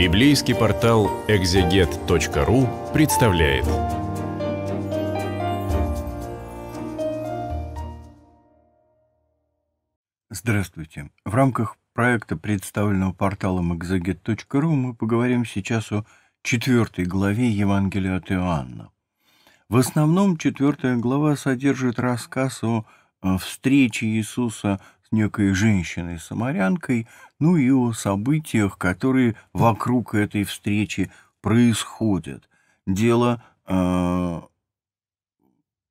Библейский портал экзегет.ру представляет. Здравствуйте. В рамках проекта, представленного порталом экзегет.ру, мы поговорим сейчас о четвертой главе Евангелия от Иоанна. В основном четвертая глава содержит рассказ о э, встрече Иисуса с некой женщиной-самарянкой, ну и о событиях, которые вокруг этой встречи происходят. Дело э,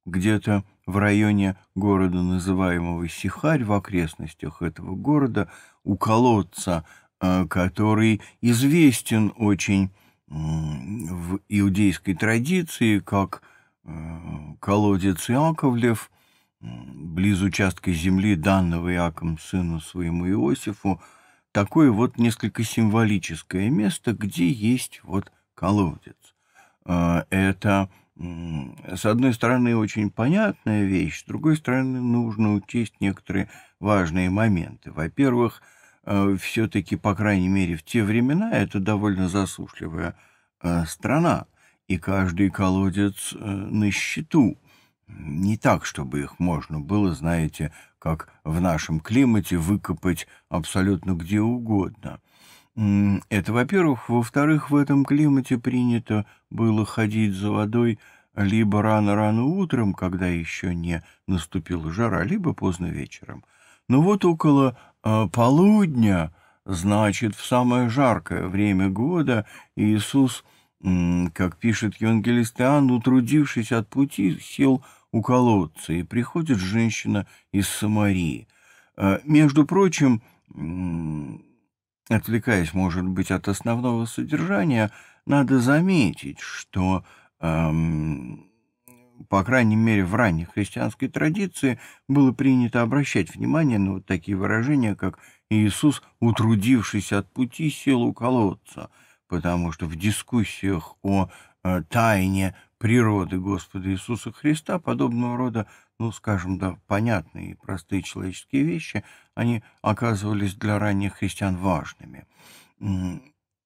где-то в районе города, называемого Сихарь, в окрестностях этого города, у колодца, э, который известен очень э, в иудейской традиции как э, колодец Иаковлев, близ участка земли, данного Иаком сыну своему Иосифу, такое вот несколько символическое место, где есть вот колодец. А, это, с одной стороны, очень понятная вещь, с другой стороны, нужно учесть некоторые важные моменты. Во-первых, а, все-таки, по крайней мере, в те времена это довольно засушливая а, страна, и каждый колодец э, на счету. Не так, чтобы их можно было, знаете, как в нашем климате выкопать абсолютно где угодно. Это, во-первых. Во-вторых, в этом климате принято было ходить за водой либо рано-рано утром, когда еще не наступила жара, либо поздно вечером. Но вот около э, полудня, значит, в самое жаркое время года Иисус, э, как пишет Евангелист Иоанн, утрудившись от пути, сел у колодца, и приходит женщина из Самарии. А, между прочим, отвлекаясь, может быть, от основного содержания, надо заметить, что, эм, по крайней мере, в ранней христианской традиции было принято обращать внимание на вот такие выражения, как «Иисус, утрудившись от пути, сел у колодца», потому что в дискуссиях о э, тайне природы Господа Иисуса Христа, подобного рода, ну, скажем, да, понятные и простые человеческие вещи, они оказывались для ранних христиан важными.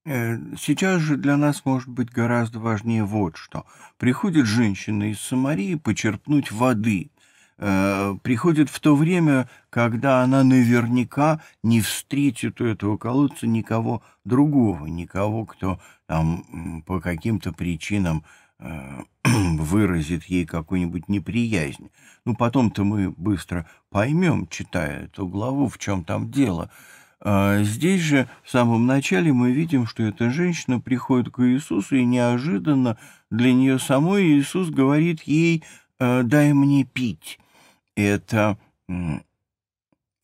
Э, сейчас же для нас может быть гораздо важнее вот что. Приходит женщина из Самарии почерпнуть воды. Э, приходит в то время, когда она наверняка не встретит у этого колодца никого другого, никого, кто там по каким-то причинам Э, выразит ей какую-нибудь неприязнь. Ну, потом-то мы быстро поймем, читая эту главу, в чем там дело. А, здесь же в самом начале мы видим, что эта женщина приходит к Иисусу, и неожиданно для нее самой Иисус говорит ей э, «дай мне пить». Это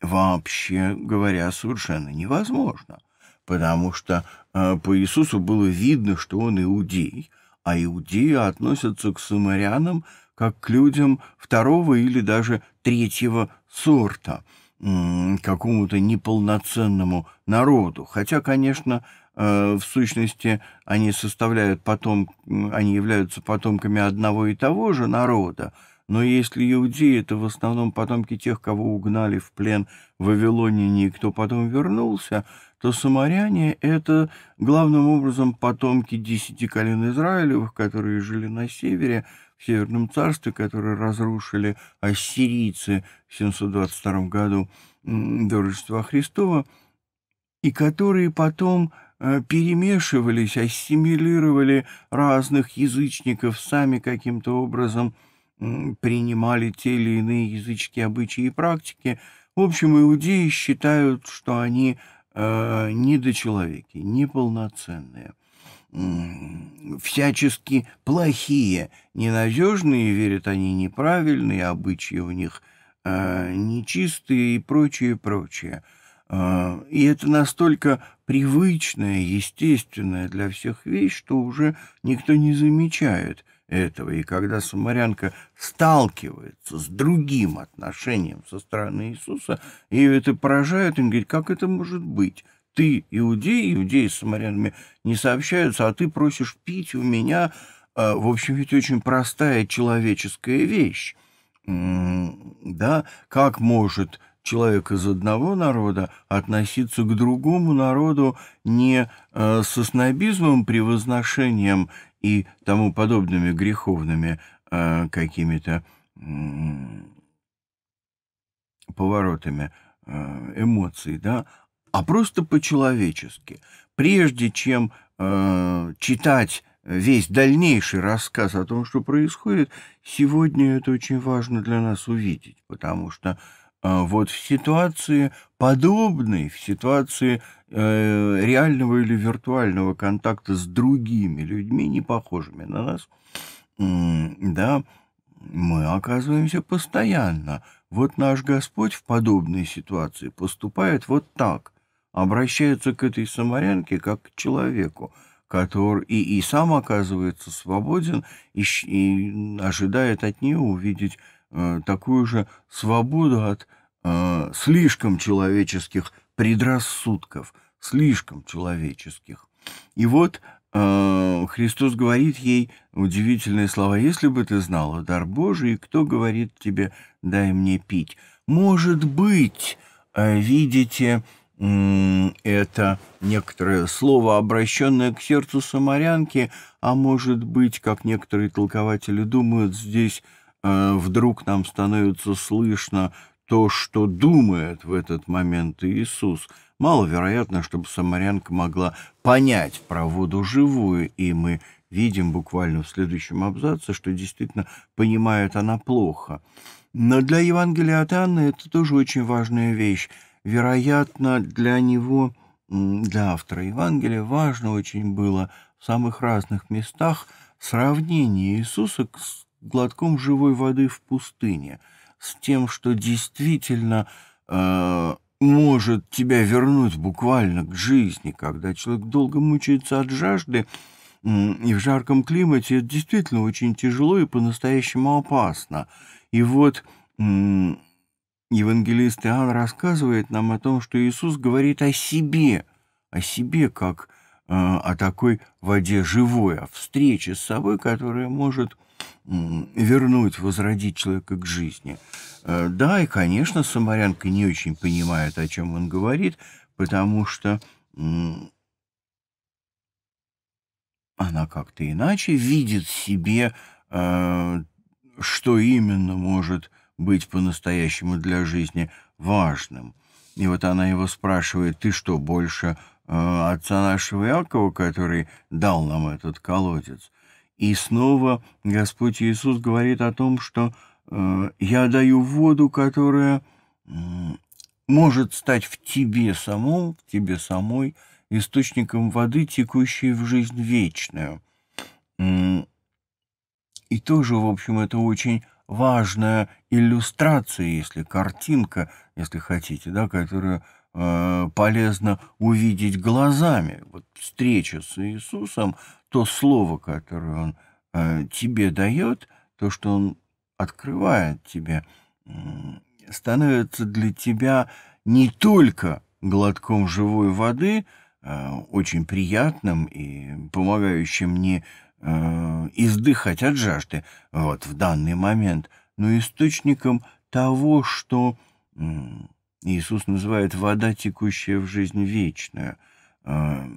вообще говоря совершенно невозможно, потому что э, по Иисусу было видно, что он иудей, а иудеи относятся к самарянам как к людям второго или даже третьего сорта, какому-то неполноценному народу. Хотя, конечно, э, в сущности они составляют потом, они являются потомками одного и того же народа, но если иудеи, это в основном потомки тех, кого угнали в плен в Вавилоне, и кто потом вернулся, то самаряне — это главным образом потомки десяти колен Израилевых, которые жили на севере, в Северном царстве, которое разрушили ассирийцы в 722 году до Рождества Христова, и которые потом э, перемешивались, ассимилировали разных язычников, сами каким-то образом — принимали те или иные языческие обычаи и практики. В общем, иудеи считают, что они э, недочеловеки, неполноценные, всячески плохие, ненадежные, верят они неправильные, обычаи у них э, нечистые и прочее, прочее. Э, и это настолько привычная, естественная для всех вещь, что уже никто не замечает – этого, и когда самарянка сталкивается с другим отношением со стороны Иисуса, ее это поражает, и он говорит, как это может быть? Ты иудей, иудеи с самарянами не сообщаются, а ты просишь пить у меня, а, в общем, ведь очень простая человеческая вещь. Да, как может человек из одного народа относиться к другому народу не э, со снобизмом, превозношением и тому подобными греховными э, какими-то э, поворотами э, эмоций, да, а просто по-человечески. Прежде чем э, читать весь дальнейший рассказ о том, что происходит, сегодня это очень важно для нас увидеть, потому что Э, вот в ситуации подобной, в ситуации э, реального или виртуального контакта с другими людьми, не похожими на нас, э, да, мы оказываемся постоянно. Вот наш Господь в подобной ситуации поступает вот так, обращается к этой самарянке как к человеку, который и, и сам оказывается свободен и, и ожидает от нее увидеть Э, такую же свободу от э, слишком человеческих предрассудков, слишком человеческих. И вот э, Христос говорит ей удивительные слова, «Если бы ты знала дар Божий, кто говорит тебе, дай мне пить?» Может быть, э, видите, это некоторое слово, обращенное к сердцу самарянки, а может быть, как некоторые толкователи думают, здесь Э, вдруг нам становится слышно то, что думает в этот момент Иисус. Маловероятно, чтобы самарянка могла понять про воду живую, и мы видим буквально в следующем абзаце, что действительно понимает она плохо. Но для Евангелия от Анны это тоже очень важная вещь. Вероятно, для него, для автора Евангелия, важно очень было в самых разных местах сравнение Иисуса с глотком живой воды в пустыне, с тем, что действительно э, может тебя вернуть буквально к жизни, когда человек долго мучается от жажды, и в жарком климате это действительно очень тяжело и по-настоящему опасно. И вот евангелист Иоанн рассказывает нам о том, что Иисус говорит о себе, о себе как э, о такой воде живой, о встрече с собой, которая может вернуть, возродить человека к жизни. Э, да, и, конечно, Самарянка не очень понимает, о чем он говорит, потому что она как-то иначе видит себе, э, что именно может быть по-настоящему для жизни важным. И вот она его спрашивает, ты что, больше э, отца нашего Якова, который дал нам этот колодец? И снова Господь Иисус говорит о том, что э, «я даю воду, которая может стать в тебе самом, в тебе самой, источником воды, текущей в жизнь вечную». И тоже, в общем, это очень важная иллюстрация, если картинка, если хотите, да, которая Э, полезно увидеть глазами. Вот встреча с Иисусом, то слово, которое Он э, тебе дает, то, что Он открывает тебе, становится для тебя не только глотком живой воды, э, очень приятным и помогающим не издыхать от жажды вот в данный момент, но источником того, что Иисус называет вода, текущая в жизнь вечную. А,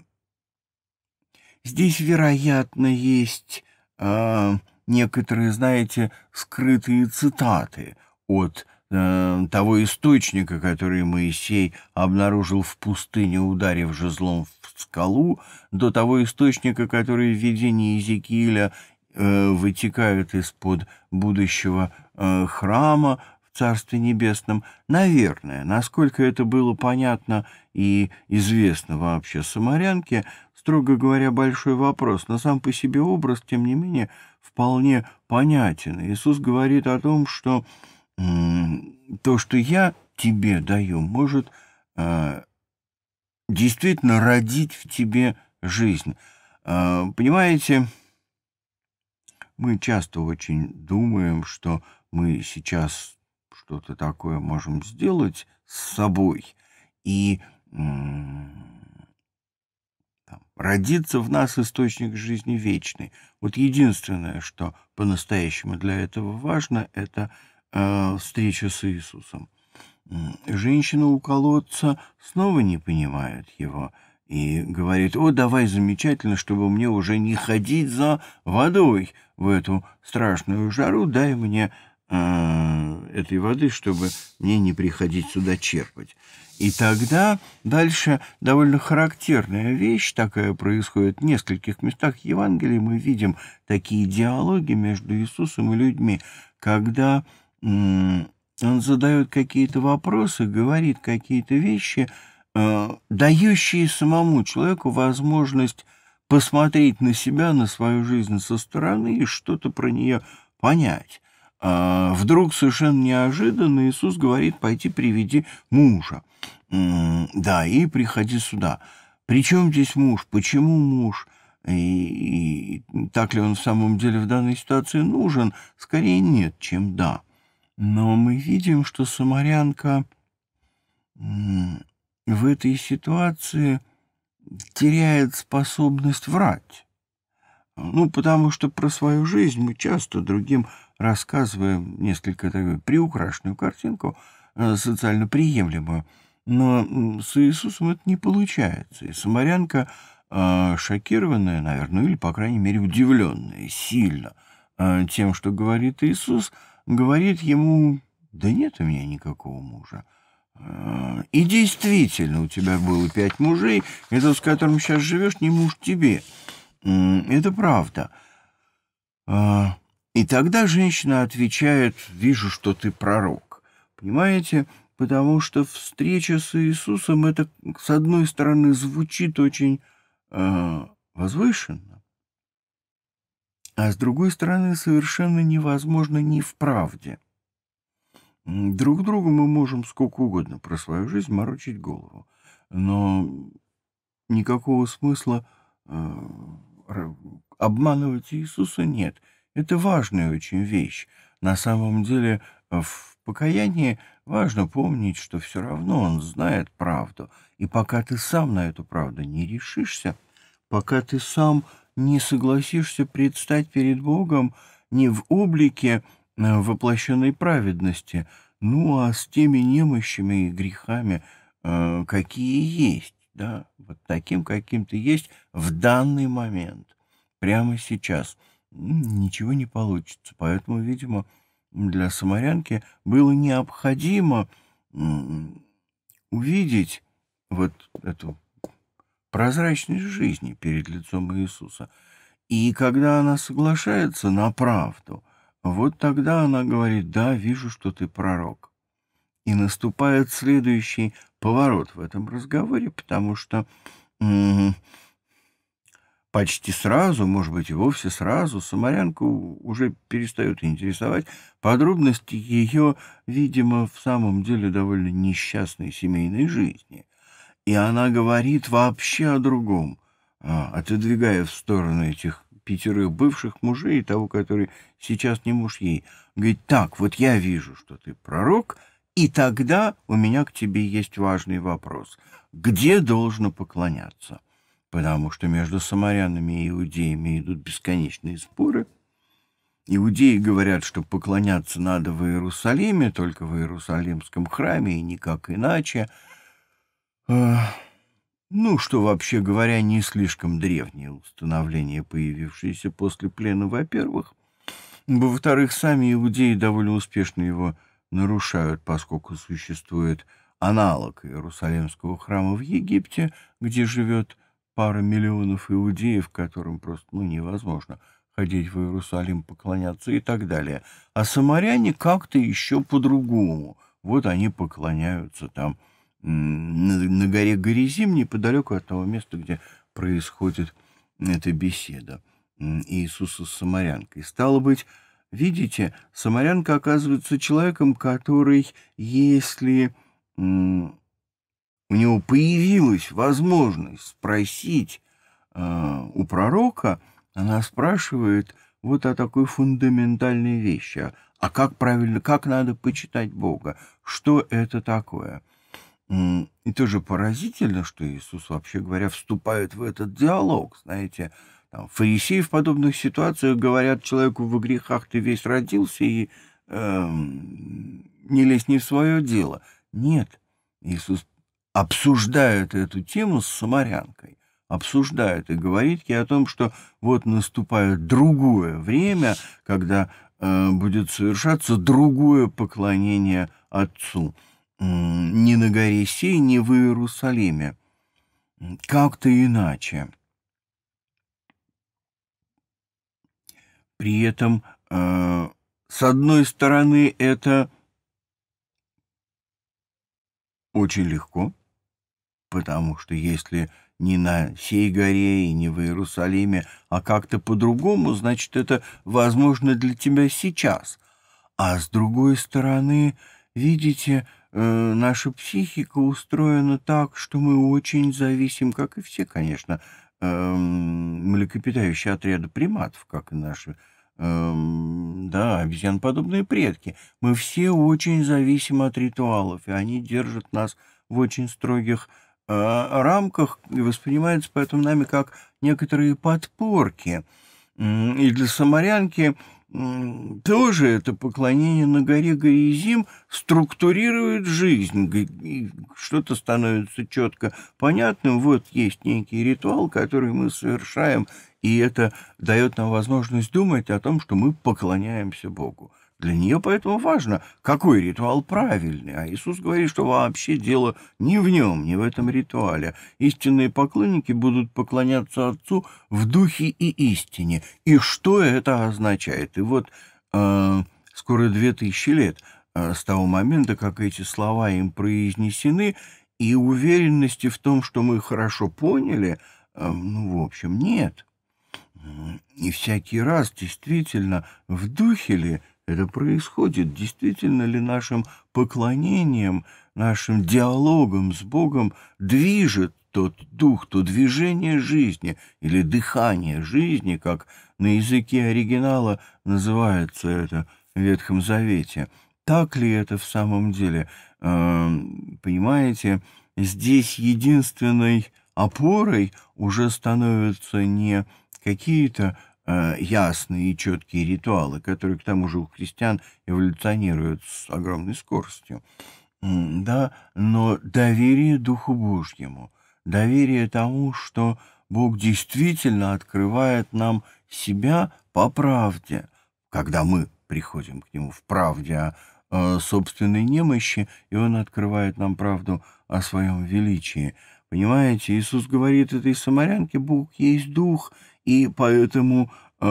здесь, вероятно, есть а, некоторые, знаете, скрытые цитаты от э, того источника, который Моисей обнаружил в пустыне, ударив жезлом в скалу, до того источника, который в видении Иезекииля э, вытекает из-под будущего э, храма, Царстве Небесном, наверное, насколько это было понятно и известно вообще самарянке, строго говоря, большой вопрос, но сам по себе образ, тем не менее, вполне понятен. Иисус говорит о том, что то, что я тебе даю, может э, действительно родить в тебе жизнь. Э, понимаете, мы часто очень думаем, что мы сейчас что-то такое можем сделать с собой, и там, родится в нас источник жизни вечный. Вот единственное, что по-настоящему для этого важно, это э, встреча с Иисусом. Женщина у колодца снова не понимает его и говорит, «О, давай замечательно, чтобы мне уже не ходить за водой в эту страшную жару, дай мне Э, этой воды, чтобы мне не приходить сюда черпать. И тогда дальше довольно характерная вещь такая происходит. В нескольких местах Евангелия мы видим такие диалоги между Иисусом и людьми, когда он задает какие-то вопросы, говорит какие-то вещи, э, дающие самому человеку возможность посмотреть на себя, на свою жизнь со стороны и что-то про нее понять. А, вдруг совершенно неожиданно Иисус говорит «пойти приведи мужа». Да, и приходи сюда. Причем здесь муж? Почему муж? И, и так ли он в самом деле в данной ситуации нужен? Скорее нет, чем да. Но мы видим, что самарянка в этой ситуации теряет способность врать. Ну, потому что про свою жизнь мы часто другим рассказывая несколько такую приукрашенную картинку, э, социально приемлемую. Но с Иисусом это не получается. И самарянка, э, шокированная, наверное, или, по крайней мере, удивленная сильно э, тем, что говорит Иисус, говорит ему, да нет у меня никакого мужа. И действительно, у тебя было пять мужей, и тот, с которым сейчас живешь, не муж тебе. Это правда. И тогда женщина отвечает, вижу, что ты пророк. Понимаете? Потому что встреча с Иисусом, это, с одной стороны, звучит очень э, возвышенно, а с другой стороны, совершенно невозможно не в правде. Друг другу мы можем сколько угодно про свою жизнь морочить голову, но никакого смысла э, обманывать Иисуса нет — это важная очень вещь. На самом деле э, в покаянии важно помнить, что все равно он знает правду. И пока ты сам на эту правду не решишься, пока ты сам не согласишься предстать перед Богом не в облике э, воплощенной праведности, ну а с теми немощами и грехами, э, какие есть, да, вот таким, каким ты есть в данный момент, прямо сейчас — ничего не получится. Поэтому, видимо, для самарянки было необходимо увидеть вот эту прозрачность жизни перед лицом Иисуса. И когда она соглашается на правду, вот тогда она говорит, да, вижу, что ты пророк. И наступает следующий поворот в этом разговоре, потому что Почти сразу, может быть, и вовсе сразу, самарянку уже перестают интересовать подробности ее, видимо, в самом деле довольно несчастной семейной жизни. И она говорит вообще о другом, а, отодвигая в сторону этих пятерых бывших мужей и того, который сейчас не муж ей. Говорит, так, вот я вижу, что ты пророк, и тогда у меня к тебе есть важный вопрос. Где должно поклоняться?» потому что между самарянами и иудеями идут бесконечные споры. Иудеи говорят, что поклоняться надо в Иерусалиме, только в Иерусалимском храме и никак иначе. А, ну, что, вообще говоря, не слишком древнее установление, появившееся после плена, во-первых. Во-вторых, сами иудеи довольно успешно его нарушают, поскольку существует аналог Иерусалимского храма в Египте, где живет пара миллионов иудеев, которым просто ну, невозможно ходить в Иерусалим, поклоняться и так далее. А самаряне как-то еще по-другому. Вот они поклоняются там на, на горе Горизим, неподалеку от того места, где происходит эта беседа Иисуса с самарянкой. Стало быть, видите, самарянка оказывается человеком, который, если у него появилась возможность спросить э, у пророка, она спрашивает вот о такой фундаментальной вещи. А, а как правильно, как надо почитать Бога? Что это такое? И тоже поразительно, что Иисус, вообще говоря, вступает в этот диалог, знаете, там, фарисеи в подобных ситуациях говорят человеку в грехах ты весь родился и э, не лезь не в свое дело. Нет, Иисус обсуждают эту тему с самарянкой. Обсуждают и говорит ей о том, что вот наступает другое время, когда э, будет совершаться другое поклонение Отцу. Не на горе Сей, не в Иерусалиме. Как-то иначе. При этом, э, с одной стороны, это очень легко, потому что если не на сей горе и не в Иерусалиме, а как-то по-другому, значит, это возможно для тебя сейчас. А с другой стороны, видите, э, наша психика устроена так, что мы очень зависим, как и все, конечно, э, млекопитающие отряды приматов, как и наши э, да, обезьяноподобные предки. Мы все очень зависим от ритуалов, и они держат нас в очень строгих Э, рамках воспринимается поэтому нами как некоторые подпорки. И для самарянки тоже это поклонение на горе Гаизим структурирует жизнь. Что-то становится четко понятным. Вот есть некий ритуал, который мы совершаем, и это дает нам возможность думать о том, что мы поклоняемся Богу. Для нее поэтому важно, какой ритуал правильный, а Иисус говорит, что вообще дело не в нем, не в этом ритуале. Истинные поклонники будут поклоняться Отцу в духе и истине. И что это означает? И вот э, скоро две тысячи лет э, с того момента, как эти слова им произнесены, и уверенности в том, что мы хорошо поняли, э, ну, в общем, нет. И всякий раз действительно в духе ли – это происходит? Действительно ли нашим поклонением, нашим диалогом с Богом движет тот дух, то движение жизни или дыхание жизни, как на языке оригинала называется это в Ветхом Завете? Так ли это в самом деле? Эм, понимаете, здесь единственной опорой уже становятся не какие-то э, ясные и четкие ритуалы, которые, к тому же, у христиан эволюционируют с огромной скоростью. Да, но доверие Духу Божьему, доверие тому, что Бог действительно открывает нам себя по правде, когда мы приходим к Нему в правде о э, собственной немощи, и Он открывает нам правду о своем величии. Понимаете, Иисус говорит этой самарянке, Бог есть Дух, и поэтому э,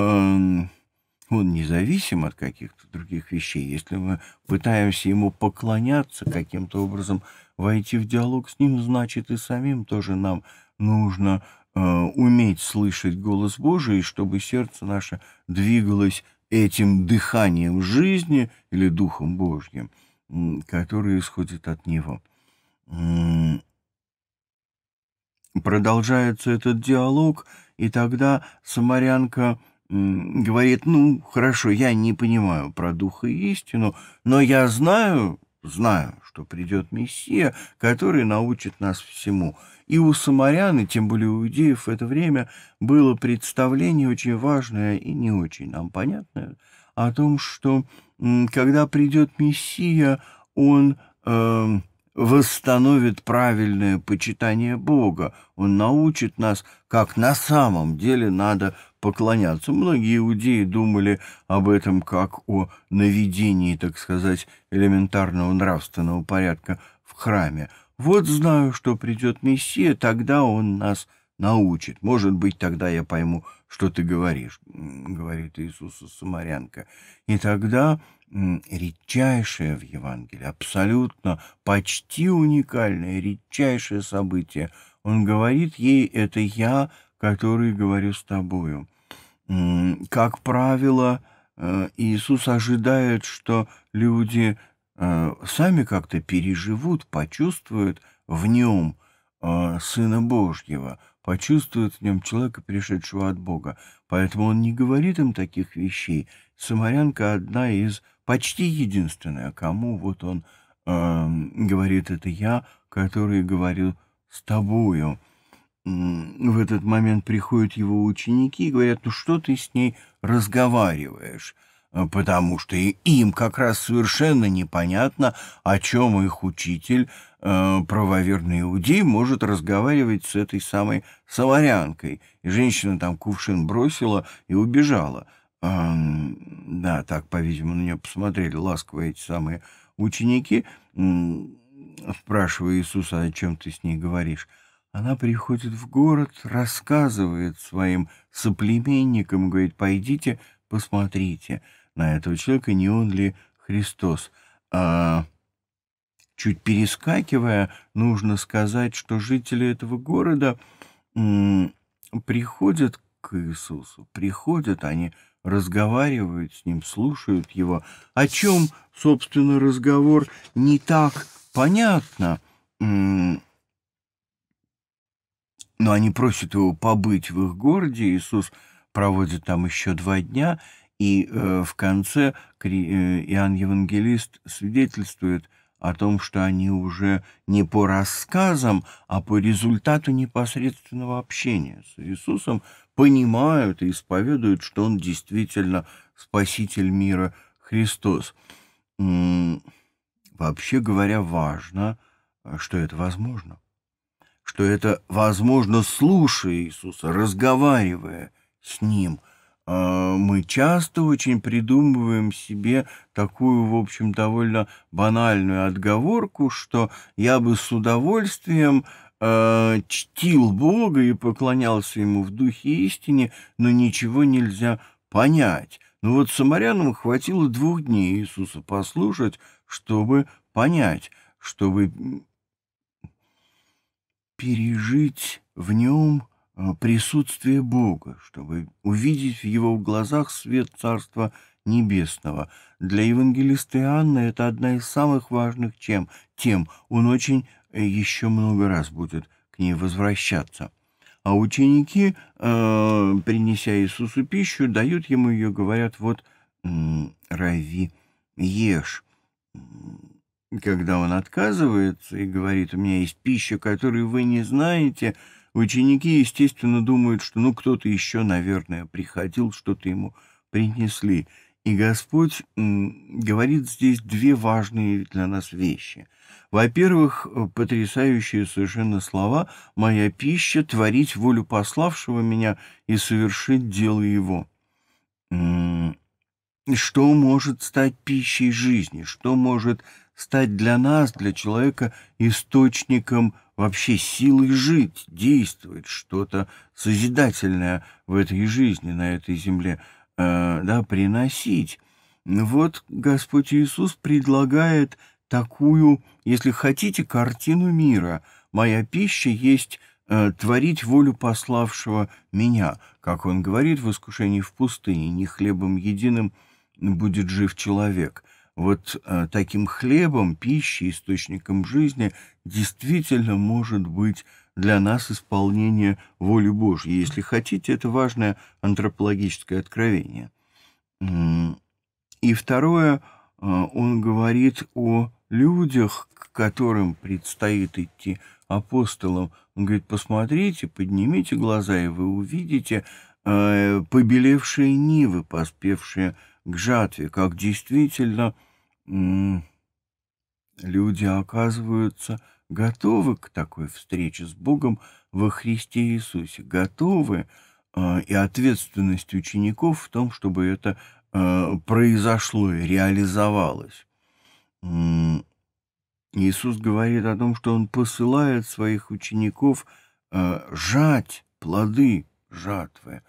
он независим от каких-то других вещей. Если мы пытаемся ему поклоняться каким-то образом, войти в диалог с ним, значит и самим тоже нам нужно э, уметь слышать голос Божий, чтобы сердце наше двигалось этим дыханием жизни или Духом Божьим, который исходит от Него. Продолжается этот диалог, и тогда самарянка говорит, ну, хорошо, я не понимаю про дух и истину, но я знаю, знаю, что придет Мессия, который научит нас всему. И у самарян, и тем более у иудеев в это время было представление очень важное и не очень нам понятное о том, что когда придет Мессия, он... Э, восстановит правильное почитание Бога. Он научит нас, как на самом деле надо поклоняться. Многие иудеи думали об этом как о наведении, так сказать, элементарного нравственного порядка в храме. Вот знаю, что придет Мессия, тогда он нас научит. Может быть, тогда я пойму, что ты говоришь, говорит Иисус Самарянка. И тогда редчайшее в Евангелии, абсолютно почти уникальное, редчайшее событие. Он говорит ей, это я, который говорю с тобою. Как правило, э, Иисус ожидает, что люди э, сами как-то переживут, почувствуют в нем э, Сына Божьего, почувствуют в нем человека, пришедшего от Бога. Поэтому он не говорит им таких вещей. Самарянка одна из почти единственная, кому вот он э, говорит, это я, который говорил с тобою. В этот момент приходят его ученики и говорят, ну что ты с ней разговариваешь? Э, потому что и им как раз совершенно непонятно, о чем их учитель, э, правоверный иудей, может разговаривать с этой самой саварянкой И женщина там кувшин бросила и убежала да, так, по-видимому, на нее посмотрели ласково эти самые ученики, спрашивая Иисуса, о «А чем ты с ней говоришь. Она приходит в город, рассказывает своим соплеменникам, говорит, пойдите, посмотрите на этого человека, не он ли Христос. А, чуть перескакивая, нужно сказать, что жители этого города приходят к Иисусу, приходят они разговаривают с ним, слушают его. О чем, собственно, разговор не так понятно, но они просят его побыть в их городе. Иисус проводит там еще два дня, и э, в конце э, Иоанн Евангелист свидетельствует – о том, что они уже не по рассказам, а по результату непосредственного общения с Иисусом понимают и исповедуют, что Он действительно Спаситель мира Христос. Вообще говоря, важно, что это возможно. Что это возможно, слушая Иисуса, разговаривая с Ним – а, мы часто очень придумываем себе такую, в общем, довольно банальную отговорку, что я бы с удовольствием а, чтил Бога и поклонялся Ему в духе истине, но ничего нельзя понять. Но ну вот самарянам хватило двух дней Иисуса послушать, чтобы понять, чтобы пережить в нем Э, присутствие Бога, чтобы увидеть в его глазах свет Царства Небесного. Для евангелиста Иоанна это одна из самых важных тем. тем. Он очень э, еще много раз будет к ней возвращаться. А ученики, э, принеся Иисусу пищу, дают ему ее, говорят, вот, Рави, ешь. Когда он отказывается и говорит, у меня есть пища, которую вы не знаете, — Ученики, естественно, думают, что ну кто-то еще, наверное, приходил, что-то ему принесли. И Господь говорит здесь две важные для нас вещи. Во-первых, потрясающие совершенно слова «Моя пища – творить волю пославшего меня и совершить дело его». Что может стать пищей жизни? Что может стать для нас, для человека, источником вообще силы жить, действовать, что-то созидательное в этой жизни, на этой земле, э, да, приносить. Вот Господь Иисус предлагает такую, если хотите, картину мира. Моя пища есть э, творить волю пославшего меня, как он говорит в искушении в пустыне, не хлебом единым будет жив человек – вот э, таким хлебом, пищей, источником жизни действительно может быть для нас исполнение воли Божьей. Если хотите, это важное антропологическое откровение. И второе, э, он говорит о людях, к которым предстоит идти апостолам. Он говорит, посмотрите, поднимите глаза, и вы увидите э, побелевшие нивы, поспевшие к жатве, как действительно люди оказываются готовы к такой встрече с Богом во Христе Иисусе, готовы, а, и ответственность учеников в том, чтобы это а, произошло и реализовалось. Иисус говорит о том, что Он посылает своих учеников а, жать плоды жатвы.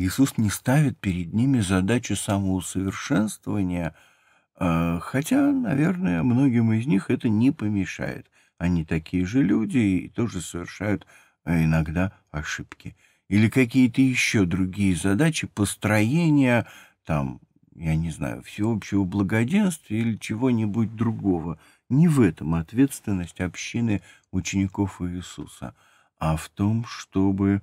Иисус не ставит перед ними задачу самоусовершенствования, а, хотя, наверное, многим из них это не помешает. Они такие же люди и тоже совершают э, иногда ошибки. Или какие-то еще другие задачи построения, там, я не знаю, всеобщего благоденствия или чего-нибудь другого. Не в этом ответственность общины учеников Иисуса, а в том, чтобы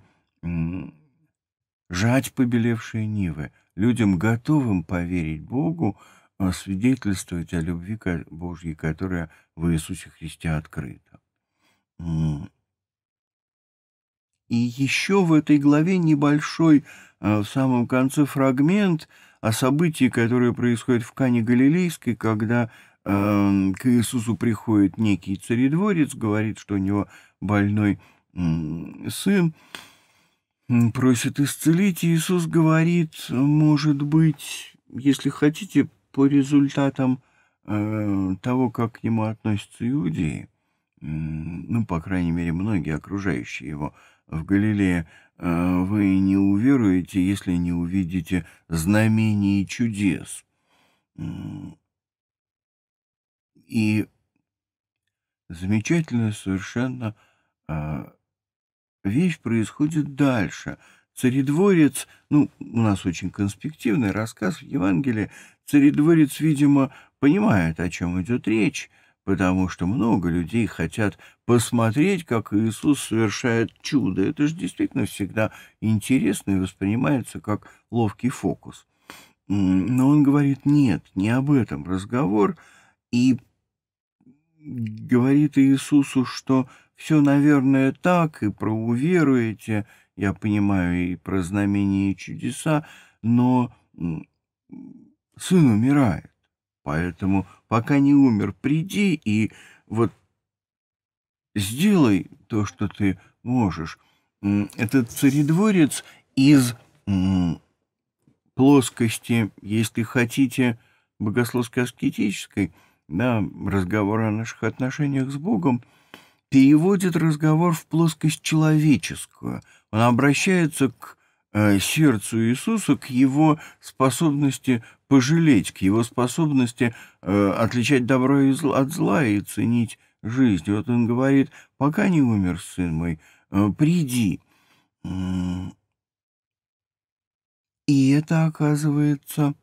жать побелевшие нивы, людям, готовым поверить Богу, а, свидетельствовать о любви Божьей, которая в Иисусе Христе открыта. И еще в этой главе небольшой, а, в самом конце, фрагмент о событии, которое происходит в Кане Галилейской, когда а, к Иисусу приходит некий царедворец, говорит, что у него больной сын, Просит исцелить, Иисус говорит, может быть, если хотите, по результатам э, того, как к нему относятся иудеи, э, ну, по крайней мере, многие окружающие его в Галилее, э, вы не уверуете, если не увидите знамений и чудес. И замечательно совершенно э, вещь происходит дальше. Царедворец, ну, у нас очень конспективный рассказ в Евангелии, царедворец, видимо, понимает, о чем идет речь, потому что много людей хотят посмотреть, как Иисус совершает чудо. Это же действительно всегда интересно и воспринимается как ловкий фокус. Но он говорит, нет, не об этом разговор, и говорит Иисусу, что все, наверное, так, и про уверуете, я понимаю, и про знамения и чудеса, но сын умирает. Поэтому пока не умер, приди и вот сделай то, что ты можешь. Этот царедворец из плоскости, если хотите, богословской аскетической да, разговора о наших отношениях с Богом – переводит разговор в плоскость человеческую. Он обращается к э, сердцу Иисуса, к его способности пожалеть, к его способности э, отличать добро от зла и ценить жизнь. Вот он говорит, пока не умер сын мой, э, приди. И это оказывается,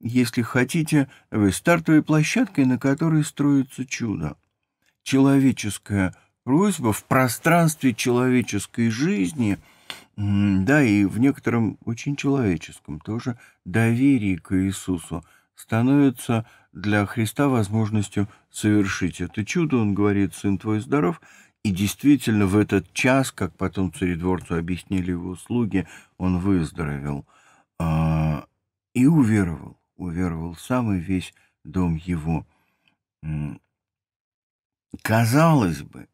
если хотите, вы э, стартовой площадкой, на которой строится чудо человеческая просьба в пространстве человеческой жизни, да, и в некотором очень человеческом тоже доверие к Иисусу становится для Христа возможностью совершить это чудо. Он говорит, «Сын твой здоров», и действительно в этот час, как потом царедворцу объяснили его слуги, он выздоровел а, и уверовал, уверовал сам и весь дом его. Казалось бы,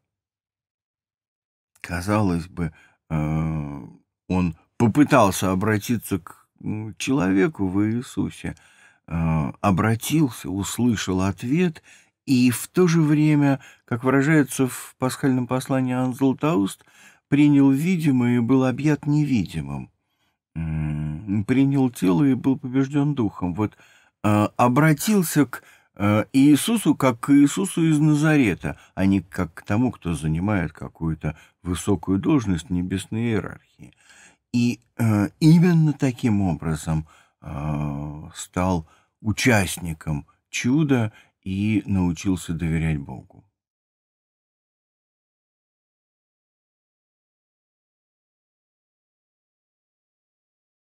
казалось бы, э, он попытался обратиться к ну, человеку в Иисусе, э, обратился, услышал ответ, и в то же время, как выражается в пасхальном послании Анзелтауст, принял видимое и был объят невидимым, принял тело и был побежден духом. Вот э, обратился к и э, Иисусу, как к Иисусу из Назарета, а не как к тому, кто занимает какую-то высокую должность небесной иерархии. И э, именно таким образом э, стал участником чуда и научился доверять Богу.